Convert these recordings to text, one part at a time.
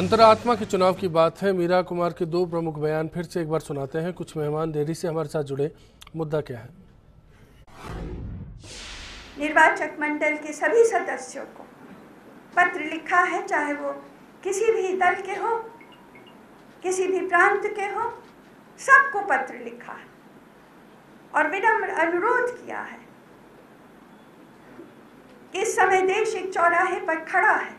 अंतरात्मा के चुनाव की बात है मीरा कुमार के दो प्रमुख बयान फिर से एक बार सुनाते हैं कुछ मेहमान देरी से हमारे साथ जुड़े मुद्दा क्या है निर्वाचक मंडल के सभी सदस्यों को पत्र लिखा है चाहे वो किसी भी दल के हो किसी भी प्रांत के हो सबको पत्र लिखा है और विनम्र अनुरोध किया है इस समय देश एक चौराहे पर खड़ा है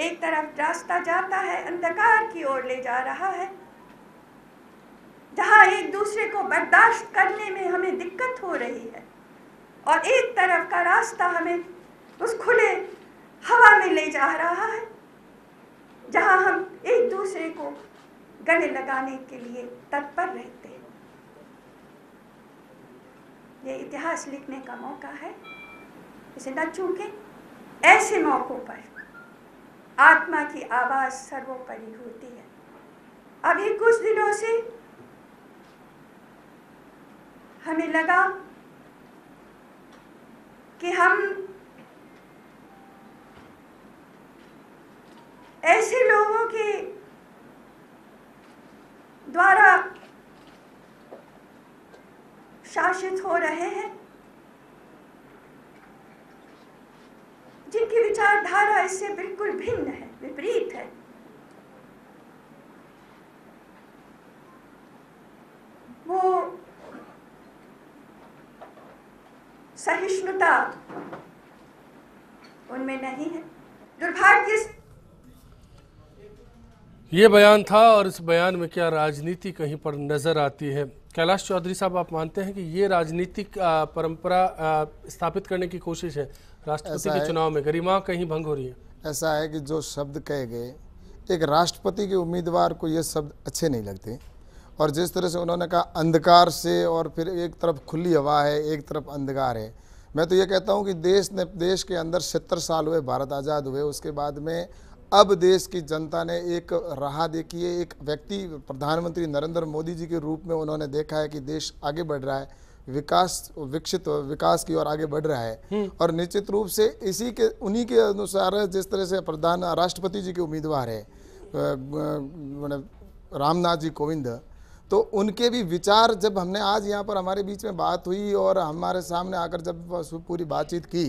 एक तरफ रास्ता जाता है अंधकार की ओर ले जा रहा है जहां एक दूसरे को बर्दाश्त करने में हमें दिक्कत हो रही है और एक तरफ का रास्ता हमें उस खुले हवा में ले जा रहा है जहां हम एक दूसरे को गले लगाने के लिए तत्पर रहते हैं ये इतिहास लिखने का मौका है इसे न चूंके ऐसे मौक़ों पर आत्मा की आवाज़ सर्वोपरि होती है अभी कुछ दिनों से हमें लगा कि हम ऐसे लोगों के द्वारा शासित हो रहे हैं इससे बिल्कुल भिन्न है विपरीत है वो सहिष्णुता उनमें नहीं है दुर्भाग्य ये बयान था और इस बयान में क्या राजनीति कहीं पर नज़र आती है कैलाश चौधरी साहब आप मानते हैं कि ये राजनीतिक परंपरा स्थापित करने की कोशिश है राष्ट्रपति के चुनाव में गरिमा कहीं भंग हो रही है ऐसा है कि जो शब्द कहे गए एक राष्ट्रपति के उम्मीदवार को ये शब्द अच्छे नहीं लगते और जिस तरह से उन्होंने कहा अंधकार से और फिर एक तरफ खुली हवा है एक तरफ अंधकार है मैं तो ये कहता हूँ कि देश ने देश के अंदर सत्तर साल हुए भारत आज़ाद हुए उसके बाद में अब देश की जनता ने एक राह देखी है एक व्यक्ति प्रधानमंत्री नरेंद्र मोदी जी के रूप में उन्होंने देखा है कि देश आगे बढ़ रहा है विकास विकसित विकास की ओर आगे बढ़ रहा है हम्म। और निश्चित रूप से इसी के उन्हीं के अनुसार जिस तरह से प्रधान राष्ट्रपति जी के उम्मीदवार है रामनाथ जी कोविंद तो उनके भी विचार जब हमने आज यहाँ पर हमारे बीच में बात हुई और हमारे सामने आकर जब पूरी बातचीत की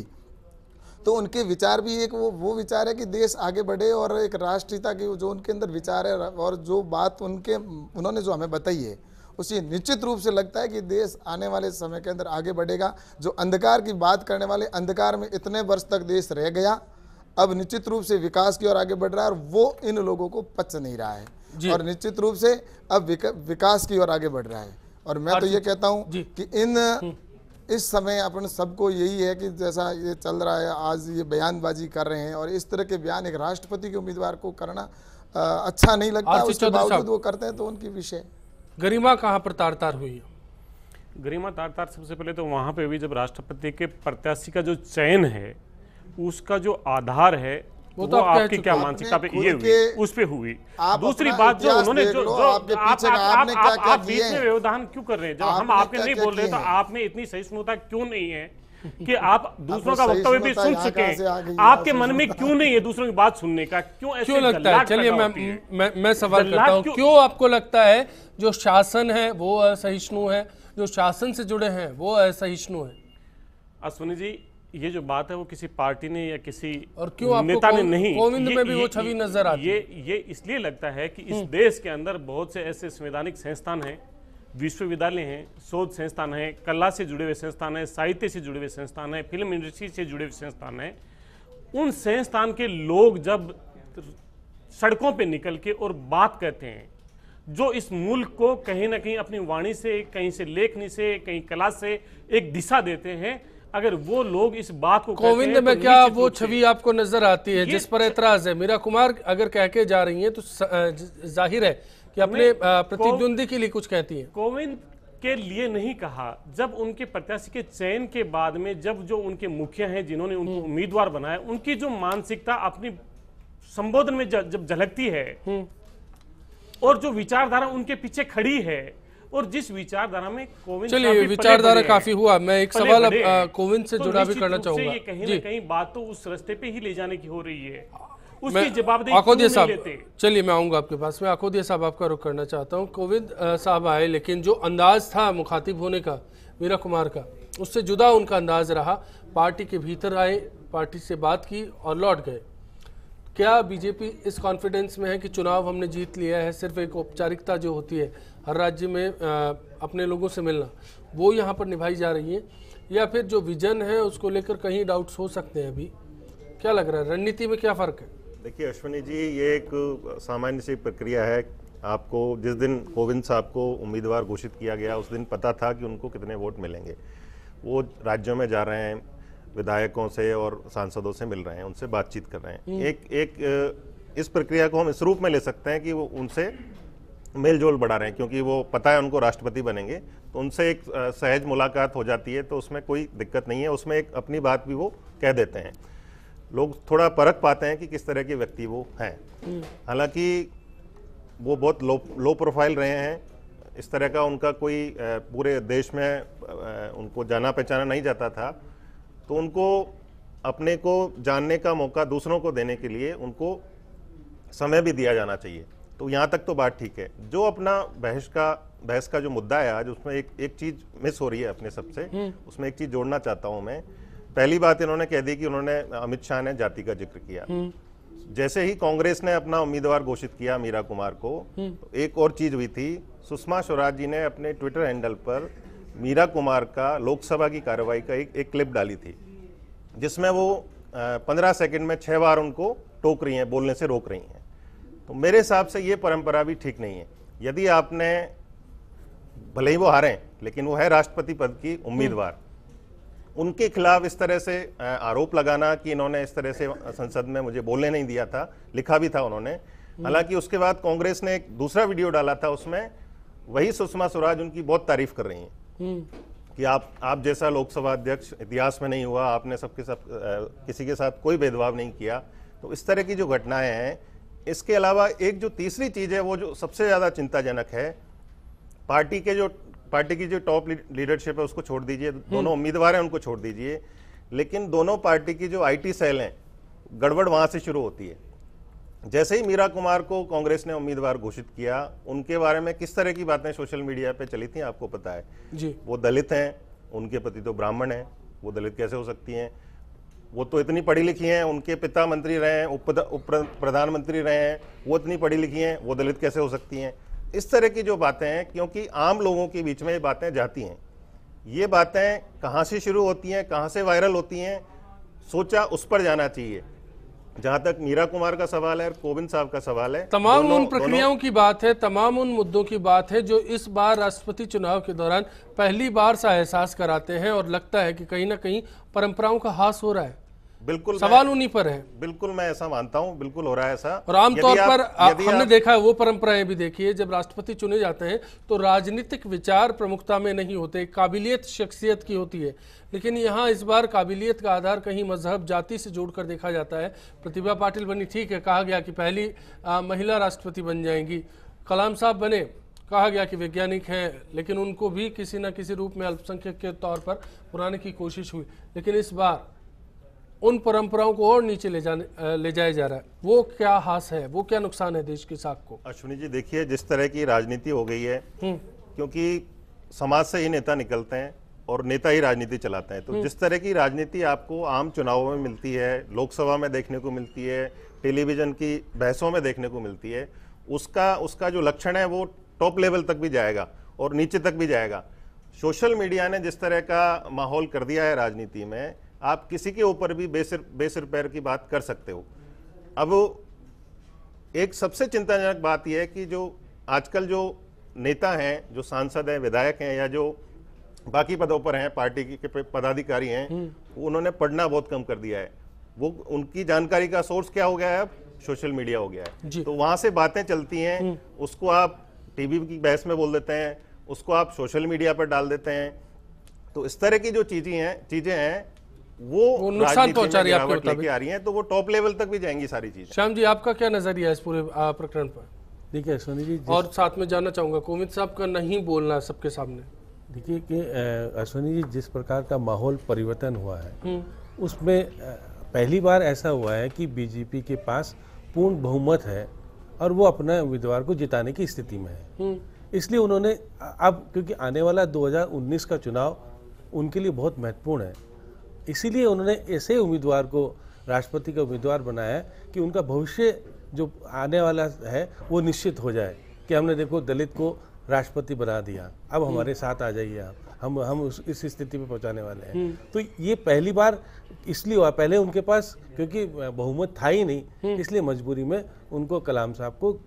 तो उनके विचार भी एक वो वो विचार है कि देश आगे बढ़े और एक राष्ट्रीयता की जो उनके अंदर विचार है और जो बात उनके उन्होंने जो हमें बताई है उसी निश्चित रूप से लगता है कि देश आने वाले समय के अंदर आगे बढ़ेगा जो अंधकार की बात करने वाले अंधकार में इतने वर्ष तक देश रह गया अब निश्चित रूप से विकास की ओर आगे बढ़ रहा है और वो इन लोगों को पच नहीं रहा है और निश्चित रूप से अब विकास की ओर आगे बढ़ रहा है और मैं तो ये कहता हूँ कि इन हम्म। इस समय अपन सबको यही है कि जैसा ये चल रहा है आज ये बयानबाजी कर रहे हैं और इस तरह के बयान एक राष्ट्रपति के उम्मीदवार को करना आ, अच्छा नहीं लगता उसके बावजूद वो करते हैं तो उनकी विषय गरिमा कहाँ पर तार तार हुई गरिमा तार तार सबसे पहले तो वहाँ पे भी जब राष्ट्रपति के प्रत्याशी का जो चयन है उसका जो आधार है वो, तो वो आपकी क्या मानसिकता पे ये हुई उस पे हुई दूसरी बात जो उन्होंने जो, जो आप आप आप आप बीच में व्यवधान क्यों कर रहे हैं जब हम आपके नहीं बोल रहे तो आपने में इतनी सहिष्णुता क्यों नहीं है कि आप दूसरों का वक्तव्य भी सुन सके आपके मन में क्यों नहीं है दूसरों की बात सुनने का क्यों ऐसे क्यों लगता है चलिए मैं मैं सवाल करता हूँ क्यों आपको लगता है जो शासन है वो असहिष्णु है जो शासन से जुड़े हैं वो असहिष्णु है अश्विनी जी ये जो बात है वो किसी पार्टी ने या किसी और क्यों नेता ने नहीं गोविंद में भी वो छवि नजर आती ये ये इसलिए लगता है कि इस हम्म। देश के अंदर बहुत से ऐसे संवैधानिक संस्थान हैं विश्वविद्यालय हैं शोध संस्थान हैं कला से जुड़े हुए संस्थान हैं साहित्य से जुड़े हुए संस्थान हैं फिल्म इंडस्ट्री से जुड़े हुए संस्थान हैं उन संस्थान के लोग जब सड़कों पे निकल के और बात कहते हैं जो इस मुल्क को कहीं ना कहीं अपनी वाणी से कहीं से लेखनी से कहीं कला से एक दिशा देते हैं अगर वो लोग इस बात को गोविंद में तो क्या वो छवि आपको नजर आती है जिस पर एतराज है मीरा कुमार अगर कह के जा रही है तो जाहिर है कि अपने प्रतिद्वंदी के लिए कुछ कहती है कोविंद के लिए नहीं कहा जब उनके प्रत्याशी के चयन के बाद में जब जो उनके मुखिया हैं जिन्होंने उनको हम्म। उम्मीदवार बनाया उनकी जो मानसिकता अपनी संबोधन में जब झलकती है हम्म। और जो विचारधारा उनके पीछे खड़ी है और जिस विचारधारा में कोविंद चलिए विचारधारा काफी हुआ मैं एक सवाल कोविंद से तो जुड़ा भी करना चाहूंगा कहीं ना कहीं बात तो उस रस्ते पे ही ले जाने की हो रही है उसकी जवाबदेही साहब चलिए मैं आऊँगा आपके पास मैं आखोदिया साहब आपका रुख करना चाहता हूँ कोविंद साहब आए लेकिन जो अंदाज था मुखातिब होने का मीरा कुमार का उससे जुदा उनका अंदाज रहा पार्टी के भीतर आए पार्टी से बात की और लौट गए क्या बीजेपी इस कॉन्फिडेंस में है कि चुनाव हमने जीत लिया है सिर्फ एक औपचारिकता जो होती है हर राज्य में अपने लोगों से मिलना वो यहाँ पर निभाई जा रही है या फिर जो विजन है उसको लेकर कहीं डाउट्स हो सकते हैं अभी क्या लग रहा है रणनीति में क्या फ़र्क है देखिए अश्विनी जी ये एक सामान्य सी प्रक्रिया है आपको जिस दिन कोविंद साहब को उम्मीदवार घोषित किया गया उस दिन पता था कि उनको कितने वोट मिलेंगे वो राज्यों में जा रहे हैं विधायकों से और सांसदों से मिल रहे हैं उनसे बातचीत कर रहे हैं हम्म। एक एक इस प्रक्रिया को हम इस रूप में ले सकते हैं कि वो उनसे मेल जोल बढ़ा रहे हैं क्योंकि वो पता है उनको राष्ट्रपति बनेंगे तो उनसे एक सहज मुलाकात हो जाती है तो उसमें कोई दिक्कत नहीं है उसमें एक अपनी बात भी वो कह देते हैं लोग थोड़ा परख पाते हैं कि किस तरह के व्यक्ति वो हैं हम्म। हालांकि वो बहुत लो लो प्रोफाइल रहे हैं इस तरह का उनका कोई पूरे देश में उनको जाना पहचाना नहीं जाता था तो उनको अपने को जानने का मौका दूसरों को देने के लिए उनको समय भी दिया जाना चाहिए तो यहाँ तक तो बात ठीक है जो अपना बहस का बहस का जो मुद्दा है आज उसमें एक एक चीज़ मिस हो रही है अपने सबसे हम्म। उसमें एक चीज़ जोड़ना चाहता हूँ मैं पहली बात इन्होंने कह दी कि उन्होंने अमित शाह ने जाति का जिक्र किया जैसे ही कांग्रेस ने अपना उम्मीदवार घोषित किया मीरा कुमार को एक और चीज हुई थी सुषमा स्वराज जी ने अपने ट्विटर हैंडल पर मीरा कुमार का लोकसभा की कार्रवाई का एक, एक क्लिप डाली थी जिसमें वो पंद्रह सेकंड में छह बार उनको टोक रही हैं बोलने से रोक रही हैं तो मेरे हिसाब से ये परंपरा भी ठीक नहीं है यदि आपने भले ही वो हारें लेकिन वो है राष्ट्रपति पद की उम्मीदवार उनके खिलाफ इस तरह से आरोप लगाना कि इन्होंने इस तरह से संसद में मुझे बोलने नहीं दिया था लिखा भी था उन्होंने हम्म। हालांकि उसके बाद कांग्रेस ने एक दूसरा वीडियो डाला था उसमें वही सुषमा स्वराज उनकी बहुत तारीफ कर रही हैं हम्म। कि आप आप जैसा लोकसभा अध्यक्ष इतिहास में नहीं हुआ आपने सबके सब, सब आ, किसी के साथ कोई भेदभाव नहीं किया तो इस तरह की जो घटनाएं हैं इसके अलावा एक जो तीसरी चीज़ है वो जो सबसे ज़्यादा चिंताजनक है पार्टी के जो पार्टी की जो टॉप लीडरशिप है उसको छोड़ दीजिए हम्म। दोनों उम्मीदवार हैं उनको छोड़ दीजिए लेकिन दोनों पार्टी की जो आईटी सेल हैं गड़बड़ वहां से शुरू होती है जैसे ही मीरा कुमार को कांग्रेस ने उम्मीदवार घोषित किया उनके बारे में किस तरह की बातें सोशल मीडिया पर चली थी आपको पता है जी वो दलित हैं उनके पति तो ब्राह्मण हैं वो दलित कैसे हो सकती हैं वो तो इतनी पढ़ी लिखी हैं उनके पिता मंत्री रहे हैं उप प्रधानमंत्री रहे हैं वो इतनी पढ़ी लिखी हैं वो दलित कैसे हो सकती हैं इस तरह की जो बातें हैं क्योंकि आम लोगों के बीच में ये बातें जाती हैं ये बातें कहाँ से शुरू होती हैं कहाँ से वायरल होती हैं सोचा उस पर जाना चाहिए जहाँ तक मीरा कुमार का सवाल है और कोविंद साहब का सवाल है तमाम उन प्रक्रियाओं की बात है तमाम उन मुद्दों की बात है जो इस बार राष्ट्रपति चुनाव के दौरान पहली बार सा एहसास कराते हैं और लगता है कि कहीं ना कहीं परंपराओं का हास हो रहा है बिल्कुल सवाल उन्हीं पर है बिल्कुल मैं ऐसा मानता हूँ बिल्कुल हो रहा है ऐसा और आमतौर पर हमने देखा है वो परंपराएं भी देखी है जब राष्ट्रपति चुने जाते हैं तो राजनीतिक विचार प्रमुखता में नहीं होते काबिलियत शख्सियत की होती है लेकिन यहाँ इस बार काबिलियत का आधार कहीं मजहब जाति से जोड़कर देखा जाता है प्रतिभा पाटिल बनी ठीक है कहा गया कि पहली महिला राष्ट्रपति बन जाएंगी कलाम साहब बने कहा गया कि वैज्ञानिक हैं लेकिन उनको भी किसी न किसी रूप में अल्पसंख्यक के तौर पर पुराने की कोशिश हुई लेकिन इस बार उन परंपराओं को और नीचे ले जाने ले जाया जा रहा है वो क्या हास है वो क्या नुकसान है देश की साख को अश्विनी जी देखिए जिस तरह की राजनीति हो गई है हम्म। क्योंकि समाज से ही नेता निकलते हैं और नेता ही राजनीति चलाते हैं तो हम्म। जिस तरह की राजनीति आपको आम चुनावों में मिलती है लोकसभा में देखने को मिलती है टेलीविजन की बहसों में देखने को मिलती है उसका उसका जो लक्षण है वो टॉप लेवल तक भी जाएगा और नीचे तक भी जाएगा सोशल मीडिया ने जिस तरह का माहौल कर दिया है राजनीति में आप किसी के ऊपर भी बेसर बेसर पैर की बात कर सकते हो अब एक सबसे चिंताजनक बात यह है कि जो आजकल जो नेता हैं जो सांसद हैं विधायक हैं या जो बाकी पदों पर हैं पार्टी के पदाधिकारी हैं हम्म। उन्होंने पढ़ना बहुत कम कर दिया है वो उनकी जानकारी का सोर्स क्या हो गया है अब सोशल मीडिया हो गया है तो वहां से बातें चलती हैं हम्म। उसको आप टीवी की बहस में बोल देते हैं उसको आप सोशल मीडिया पर डाल देते हैं तो इस तरह की जो चीजें हैं चीजें हैं वो, वो नुकसान पहुंचा रही है लेके आ रही है तो वो टॉप लेवल तक भी जाएंगी सारी चीज श्याम जी आपका क्या नजरिया है इस पूरे प्रकरण पर देखिए अश्वनी जी और साथ में जानना चाहूंगा कोविंद साहब का नहीं बोलना सबके सामने देखिए कि अश्वनी जी जिस प्रकार का माहौल परिवर्तन हुआ है हम्म। उसमें पहली बार ऐसा हुआ है कि बीजेपी के पास पूर्ण बहुमत है और वो अपना उम्मीदवार को जिताने की स्थिति में है हम्म। इसलिए उन्होंने अब क्योंकि आने वाला 2019 का चुनाव उनके लिए बहुत महत्वपूर्ण है इसीलिए उन्होंने ऐसे उम्मीदवार को राष्ट्रपति का उम्मीदवार बनाया कि उनका भविष्य जो आने वाला है वो निश्चित हो जाए कि हमने देखो दलित को राष्ट्रपति बना दिया अब हम्म। हमारे साथ आ जाइए आप हम हम उस इस स्थिति में पहुंचाने वाले हैं हम्म। तो ये पहली बार इसलिए हुआ पहले उनके पास क्योंकि बहुमत था ही नहीं हम्म। इसलिए मजबूरी में उनको कलाम साहब को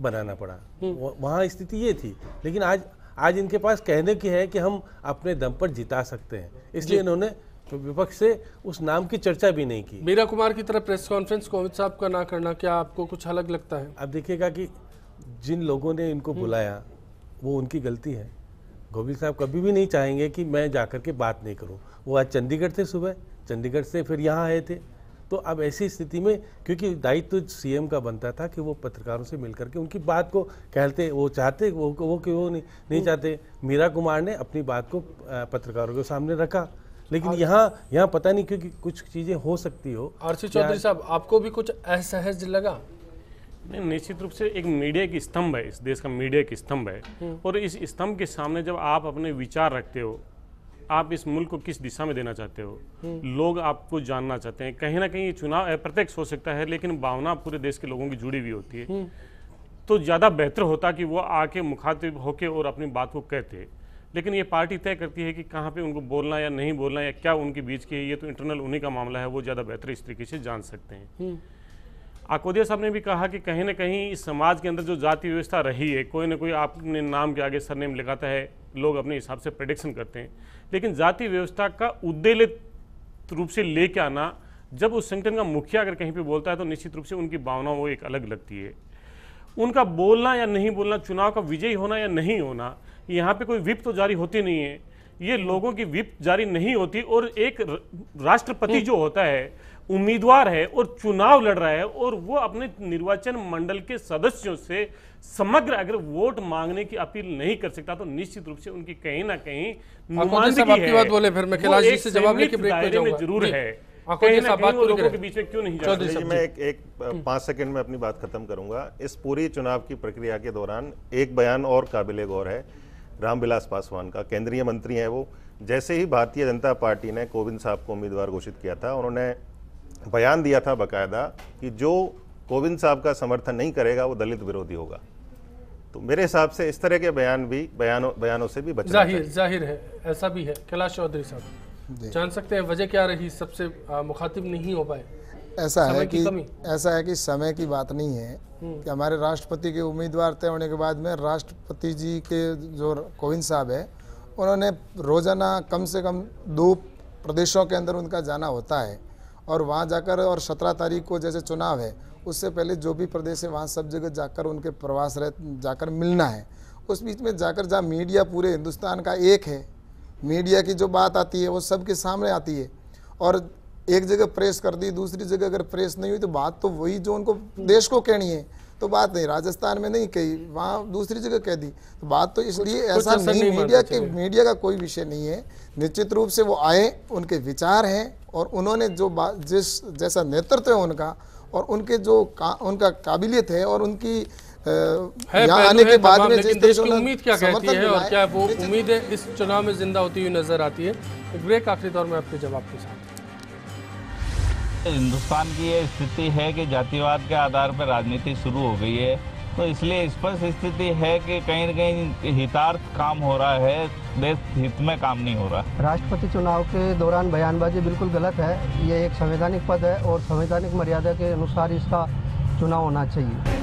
बनाना पड़ा वहाँ स्थिति ये थी लेकिन आज आज इनके पास कहने की है कि हम अपने दम पर जिता सकते हैं इसलिए इन्होंने तो विपक्ष से उस नाम की चर्चा भी नहीं की मीरा कुमार की तरह प्रेस कॉन्फ्रेंस को अमित साहब का ना करना क्या आपको कुछ अलग लगता है अब देखिएगा कि जिन लोगों ने इनको हम्म। बुलाया वो उनकी गलती है गोविंद साहब कभी भी नहीं चाहेंगे कि मैं जाकर के बात नहीं करूँ वो आज चंडीगढ़ थे सुबह चंडीगढ़ से फिर यहाँ आए थे तो अब ऐसी स्थिति में क्योंकि दायित्व तो सीएम का बनता था कि वो पत्रकारों से मिल करके उनकी बात को कहते वो चाहते वो वो क्यों नहीं, नहीं हम्म। चाहते मीरा कुमार ने अपनी बात को पत्रकारों के सामने रखा लेकिन यहाँ यहाँ पता नहीं क्योंकि कुछ चीज़ें हो सकती हो आरसी चौधरी साहब आपको भी कुछ असहज लगा नहीं निश्चित रूप से एक मीडिया की स्तंभ है इस देश का मीडिया की स्तंभ है हम्म। और इस स्तंभ के सामने जब आप अपने विचार रखते हो आप इस मुल्क को किस दिशा में देना चाहते हो हम्म। लोग आपको जानना चाहते हैं कहीं ना कहीं ये चुनाव प्रत्यक्ष हो सकता है लेकिन भावना पूरे देश के लोगों की जुड़ी हुई होती है हम्म। तो ज़्यादा बेहतर होता कि वो आके मुखातिब होके और अपनी बात को कहते लेकिन ये पार्टी तय करती है कि कहाँ पे उनको बोलना या नहीं बोलना या क्या उनके बीच की है ये तो इंटरनल उन्हीं का मामला है वो ज़्यादा बेहतर इस तरीके से जान सकते हैं हम्म। आकोदिया साहब ने भी कहा कि कहीं ना कहीं इस समाज के अंदर जो जाति व्यवस्था रही है कोई ना कोई आपने नाम के आगे सरनेम लिखाता है लोग अपने हिसाब से प्रडिक्शन करते हैं लेकिन जाति व्यवस्था का उद्देलित रूप से लेके आना जब उस संगठन का मुखिया अगर कहीं पर बोलता है तो निश्चित रूप से उनकी भावना वो एक अलग लगती है उनका बोलना या नहीं बोलना चुनाव का विजयी होना या नहीं होना यहाँ पे कोई विप तो जारी होती नहीं है ये लोगों की विप जारी नहीं होती और एक राष्ट्रपति हम्म। जो होता है उम्मीदवार है और चुनाव लड़ रहा है और वो अपने निर्वाचन मंडल के सदस्यों से समग्र अगर वोट मांगने की अपील नहीं कर सकता तो निश्चित रूप से उनकी कहीं ना कहीं में जरूर है कहीं ना कहीं लोगों के बीच में क्यों नहीं मैं एक, एक हम्म। सेकंड में अपनी बात खत्म करूंगा इस पूरी चुनाव की प्रक्रिया के दौरान एक बयान और काबिले गौर है रामविलास पासवान का केंद्रीय मंत्री हैं वो जैसे ही भारतीय जनता पार्टी ने कोविंद साहब को उम्मीदवार घोषित किया था उन्होंने बयान दिया था बाकायदा कि जो कोविंद साहब का समर्थन नहीं करेगा वो दलित विरोधी होगा तो मेरे हिसाब से इस तरह के बयान भी बयानों बयानों से भी बचना जाहिर जाहिर है ऐसा भी है कैलाश चौधरी साहब जान सकते हैं वजह क्या रही सबसे मुखातिब नहीं हो पाए ऐसा है कि ऐसा है कि समय की बात नहीं है हम्म। कि हमारे राष्ट्रपति के उम्मीदवार तय होने के बाद में राष्ट्रपति जी के जो कोविंद साहब है उन्होंने रोज़ाना कम से कम दो प्रदेशों के अंदर उनका जाना होता है और वहाँ जाकर और सत्रह तारीख को जैसे चुनाव है उससे पहले जो भी प्रदेश है वहाँ सब जगह जाकर उनके प्रवास रह जाकर मिलना है उस बीच में जाकर जहाँ मीडिया पूरे हिंदुस्तान का एक है मीडिया की जो बात आती है वो सबके सामने आती है और एक जगह प्रेस कर दी दूसरी जगह अगर प्रेस नहीं हुई तो बात तो वही जो उनको देश को कहनी है तो बात नहीं राजस्थान में नहीं कही वहाँ दूसरी जगह कह दी तो बात तो इसलिए ऐसा नहीं, नहीं मीडिया के मीडिया का कोई विषय नहीं है निश्चित रूप से वो आए उनके विचार हैं और उन्होंने जो बात जिस जैसा नेतृत्व है उनका और उनके जो का, उनका काबिलियत है और उनकी आने के बाद में देश की उम्मीद क्या कहती है और क्या वो है इस चुनाव में जिंदा होती हुई नजर आती है ब्रेक आखिरी तौर में आपके जवाब के साथ हिंदुस्तान की ये स्थिति है कि जातिवाद के आधार पर राजनीति शुरू हो गई है तो इसलिए स्पष्ट इस स्थिति है कि कहीं ना कहीं हितार्थ काम हो रहा है देश हित में काम नहीं हो रहा राष्ट्रपति चुनाव के दौरान बयानबाजी बिल्कुल गलत है ये एक संवैधानिक पद है और संवैधानिक मर्यादा के अनुसार इसका चुनाव होना चाहिए